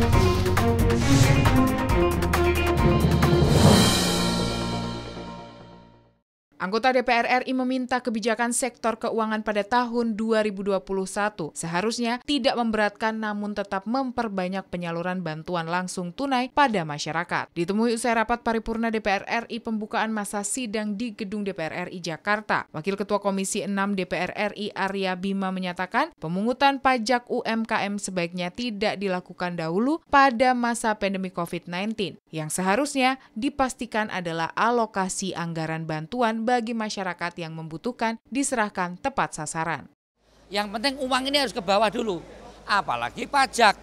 Thank you. Anggota DPR RI meminta kebijakan sektor keuangan pada tahun 2021 seharusnya tidak memberatkan namun tetap memperbanyak penyaluran bantuan langsung tunai pada masyarakat. Ditemui usai rapat paripurna DPR RI pembukaan masa sidang di Gedung DPR RI Jakarta, Wakil Ketua Komisi 6 DPR RI Arya Bima menyatakan pemungutan pajak UMKM sebaiknya tidak dilakukan dahulu pada masa pandemi COVID-19 yang seharusnya dipastikan adalah alokasi anggaran bantuan bagi masyarakat yang membutuhkan diserahkan tepat sasaran. Yang penting uang ini harus ke bawah dulu, apalagi pajak.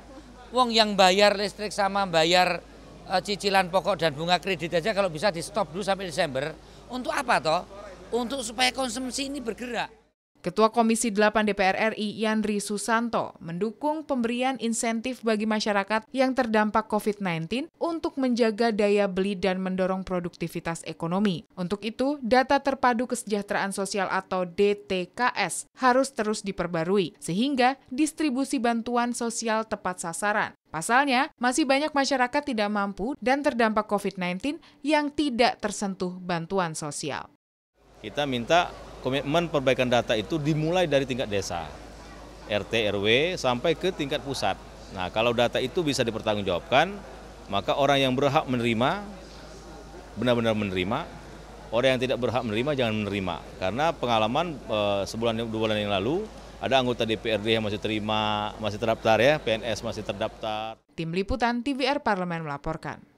Wong yang bayar listrik sama bayar e, cicilan pokok dan bunga kredit aja kalau bisa di stop dulu sampai Desember. Untuk apa toh? Untuk supaya konsumsi ini bergerak. Ketua Komisi 8 DPR RI Yandri Susanto mendukung pemberian insentif bagi masyarakat yang terdampak COVID-19 untuk menjaga daya beli dan mendorong produktivitas ekonomi. Untuk itu, data terpadu kesejahteraan sosial atau DTKS harus terus diperbarui sehingga distribusi bantuan sosial tepat sasaran. Pasalnya, masih banyak masyarakat tidak mampu dan terdampak COVID-19 yang tidak tersentuh bantuan sosial. Kita minta komitmen perbaikan data itu dimulai dari tingkat desa, RT, RW, sampai ke tingkat pusat. Nah, kalau data itu bisa dipertanggungjawabkan, maka orang yang berhak menerima benar-benar menerima, orang yang tidak berhak menerima jangan menerima. Karena pengalaman eh, sebulan dua bulan yang lalu ada anggota DPRD yang masih terima, masih terdaftar ya, PNS masih terdaftar. Tim Liputan TVR Parlemen melaporkan.